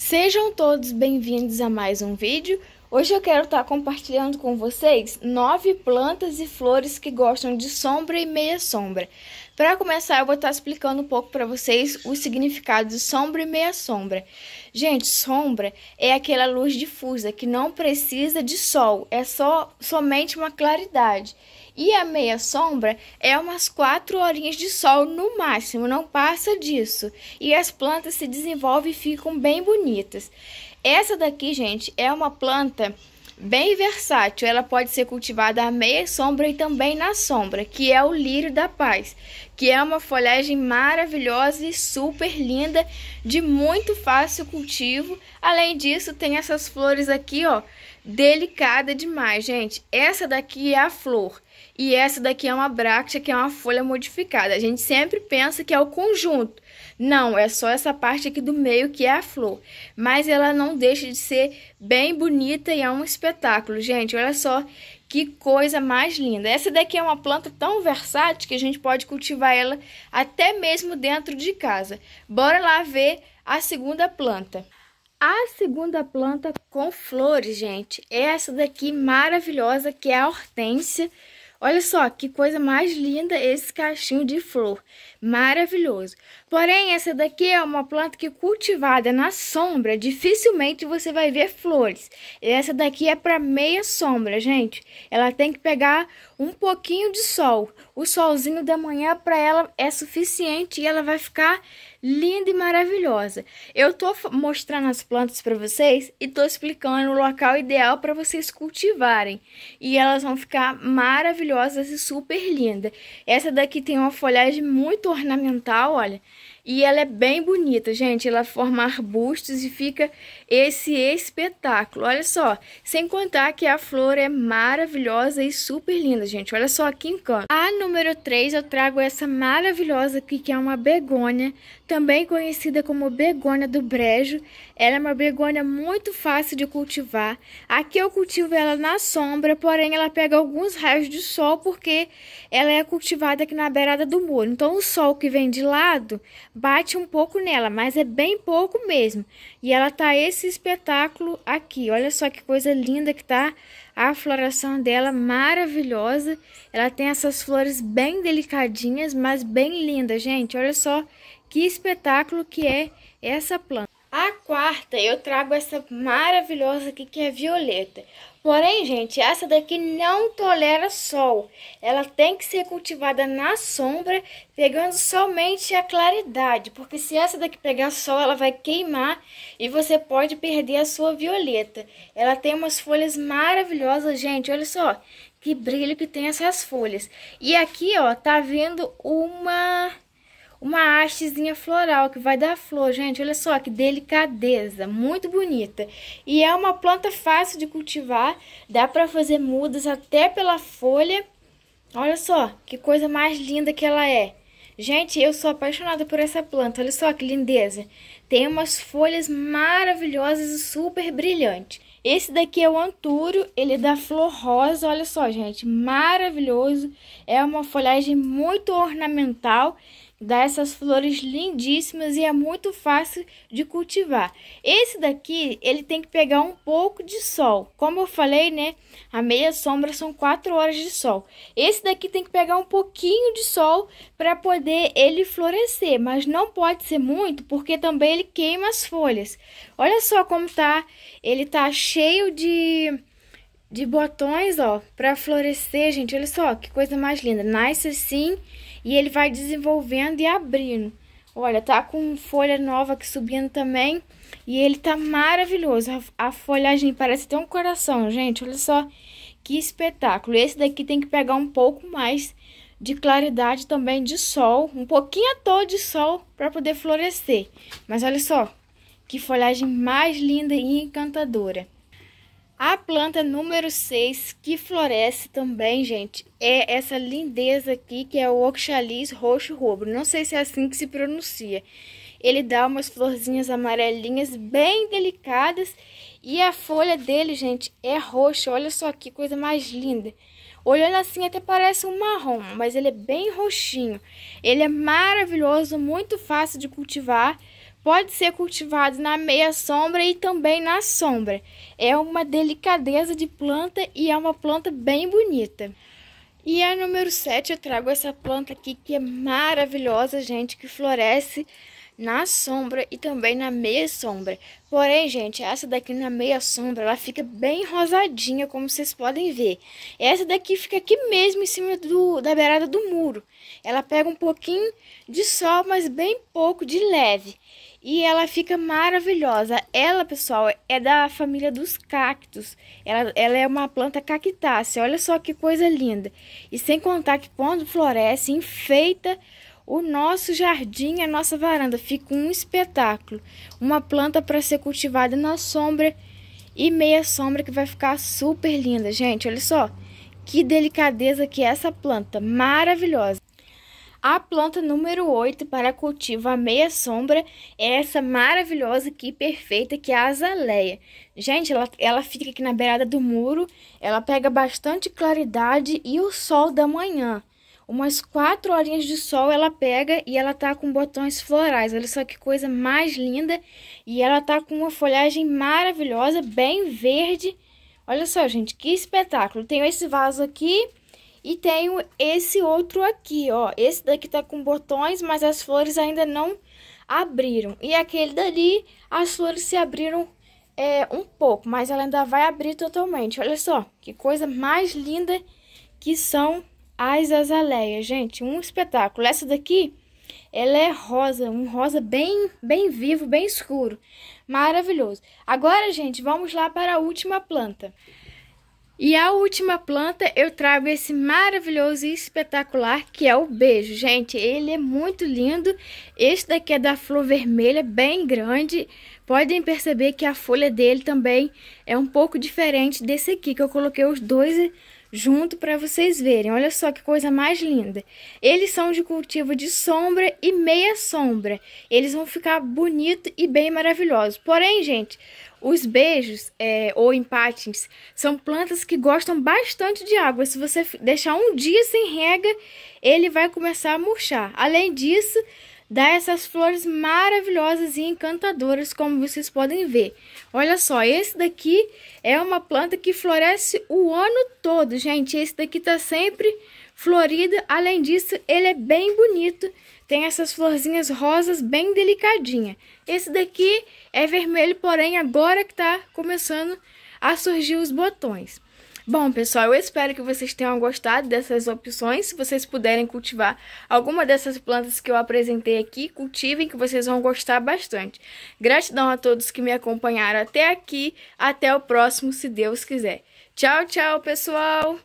Sejam todos bem-vindos a mais um vídeo. Hoje eu quero estar compartilhando com vocês nove plantas e flores que gostam de sombra e meia sombra. Para começar, eu vou estar tá explicando um pouco para vocês o significado de sombra e meia sombra. Gente, sombra é aquela luz difusa que não precisa de sol, é só somente uma claridade. E a meia sombra é umas quatro horinhas de sol no máximo, não passa disso. E as plantas se desenvolvem e ficam bem bonitas. Essa daqui, gente, é uma planta bem versátil. Ela pode ser cultivada à meia sombra e também na sombra, que é o lírio da paz, que é uma folhagem maravilhosa e super linda, de muito fácil cultivo. Além disso, tem essas flores aqui, ó, delicada demais, gente. Essa daqui é a flor. E essa daqui é uma bráctea, que é uma folha modificada. A gente sempre pensa que é o conjunto, não, é só essa parte aqui do meio que é a flor. Mas ela não deixa de ser bem bonita e é um espetáculo, gente. Olha só que coisa mais linda. Essa daqui é uma planta tão versátil que a gente pode cultivar ela até mesmo dentro de casa. Bora lá ver a segunda planta. A segunda planta com flores, gente, é essa daqui maravilhosa que é a hortênsia Olha só que coisa mais linda esse cachinho de flor. Maravilhoso. Porém, essa daqui é uma planta que cultivada na sombra, dificilmente você vai ver flores. E essa daqui é para meia sombra, gente. Ela tem que pegar um pouquinho de sol. O solzinho da manhã para ela é suficiente e ela vai ficar linda e maravilhosa. Eu tô mostrando as plantas para vocês e tô explicando o local ideal para vocês cultivarem. E elas vão ficar maravilhosas e super linda. Essa daqui tem uma folhagem muito ornamental, olha. E ela é bem bonita, gente. Ela forma arbustos e fica esse espetáculo. Olha só. Sem contar que a flor é maravilhosa e super linda, gente. Olha só que encanto. A número 3 eu trago essa maravilhosa aqui, que é uma begônia também conhecida como begônia do brejo. Ela é uma begônia muito fácil de cultivar. Aqui eu cultivo ela na sombra, porém ela pega alguns raios de sol porque ela é cultivada aqui na beirada do muro. Então o sol que vem de lado bate um pouco nela, mas é bem pouco mesmo. E ela tá esse espetáculo aqui. Olha só que coisa linda que tá a floração dela maravilhosa. Ela tem essas flores bem delicadinhas, mas bem lindas, gente. Olha só que espetáculo que é essa planta! A quarta eu trago essa maravilhosa aqui que é violeta. Porém, gente, essa daqui não tolera sol. Ela tem que ser cultivada na sombra, pegando somente a claridade. Porque se essa daqui pegar sol, ela vai queimar e você pode perder a sua violeta. Ela tem umas folhas maravilhosas, gente. Olha só que brilho que tem essas folhas. E aqui, ó, tá vendo uma uma hastezinha floral que vai dar flor, gente. Olha só que delicadeza, muito bonita. E é uma planta fácil de cultivar, dá para fazer mudas até pela folha. Olha só que coisa mais linda que ela é. Gente, eu sou apaixonada por essa planta, olha só que lindeza. Tem umas folhas maravilhosas e super brilhantes. Esse daqui é o antúrio, ele é da flor rosa, olha só gente, maravilhoso. É uma folhagem muito ornamental dá essas flores lindíssimas e é muito fácil de cultivar. Esse daqui, ele tem que pegar um pouco de sol. Como eu falei, né, a meia sombra são 4 horas de sol. Esse daqui tem que pegar um pouquinho de sol para poder ele florescer, mas não pode ser muito, porque também ele queima as folhas. Olha só como tá, ele tá cheio de de botões, ó, para florescer, gente. Olha só que coisa mais linda. Nasce assim e ele vai desenvolvendo e abrindo. Olha, tá com folha nova aqui subindo também. E ele tá maravilhoso. A, a folhagem parece ter um coração, gente. Olha só que espetáculo. Esse daqui tem que pegar um pouco mais de claridade também de sol. Um pouquinho à toa de sol para poder florescer. Mas olha só, que folhagem mais linda e encantadora. A planta número 6 que floresce também, gente, é essa lindeza aqui que é o Oxalis roxo rubro. Não sei se é assim que se pronuncia. Ele dá umas florzinhas amarelinhas bem delicadas e a folha dele, gente, é roxa. Olha só que coisa mais linda. Olhando assim até parece um marrom, mas ele é bem roxinho. Ele é maravilhoso, muito fácil de cultivar pode ser cultivado na meia sombra e também na sombra. É uma delicadeza de planta e é uma planta bem bonita. E a número 7, eu trago essa planta aqui que é maravilhosa, gente, que floresce na sombra e também na meia sombra. Porém, gente, essa daqui na meia sombra, ela fica bem rosadinha, como vocês podem ver. Essa daqui fica aqui mesmo, em cima do, da beirada do muro. Ela pega um pouquinho de sol, mas bem pouco, de leve. E ela fica maravilhosa. Ela, pessoal, é da família dos cactos. Ela, ela é uma planta cactácea. Olha só que coisa linda. E sem contar que quando floresce, enfeita o nosso jardim, a nossa varanda. Fica um espetáculo. Uma planta para ser cultivada na sombra e meia sombra que vai ficar super linda. Gente, olha só que delicadeza que é essa planta. Maravilhosa. A planta número 8 para cultivo à meia sombra é essa maravilhosa aqui, perfeita, que é a azaleia. Gente, ela, ela fica aqui na beirada do muro, ela pega bastante claridade e o sol da manhã. Umas quatro horinhas de sol ela pega e ela tá com botões florais. Olha só que coisa mais linda. E ela tá com uma folhagem maravilhosa, bem verde. Olha só, gente, que espetáculo. Tenho esse vaso aqui e tenho esse outro aqui, ó. Esse daqui tá com botões, mas as flores ainda não abriram. E aquele dali, as flores se abriram é, um pouco, mas ela ainda vai abrir totalmente. Olha só, que coisa mais linda que são as azaleias, gente. Um espetáculo. Essa daqui, ela é rosa, um rosa bem, bem vivo, bem escuro. Maravilhoso. Agora, gente, vamos lá para a última planta. E a última planta eu trago esse maravilhoso e espetacular que é o beijo. Gente, ele é muito lindo. Este daqui é da flor vermelha, bem grande. Podem perceber que a folha dele também é um pouco diferente desse aqui, que eu coloquei os dois junto para vocês verem. Olha só que coisa mais linda. Eles são de cultivo de sombra e meia sombra. Eles vão ficar bonito e bem maravilhosos. Porém, gente, os beijos é, ou empates são plantas que gostam bastante de água. Se você deixar um dia sem rega, ele vai começar a murchar. Além disso, dá essas flores maravilhosas e encantadoras, como vocês podem ver. Olha só, esse daqui é uma planta que floresce o ano todo, gente. Esse daqui tá sempre florido. Além disso, ele é bem bonito. Tem essas florzinhas rosas bem delicadinha. Esse daqui é vermelho, porém agora que tá começando a surgir os botões. Bom, pessoal, eu espero que vocês tenham gostado dessas opções. Se vocês puderem cultivar alguma dessas plantas que eu apresentei aqui, cultivem que vocês vão gostar bastante. Gratidão a todos que me acompanharam até aqui. Até o próximo, se Deus quiser. Tchau, tchau, pessoal!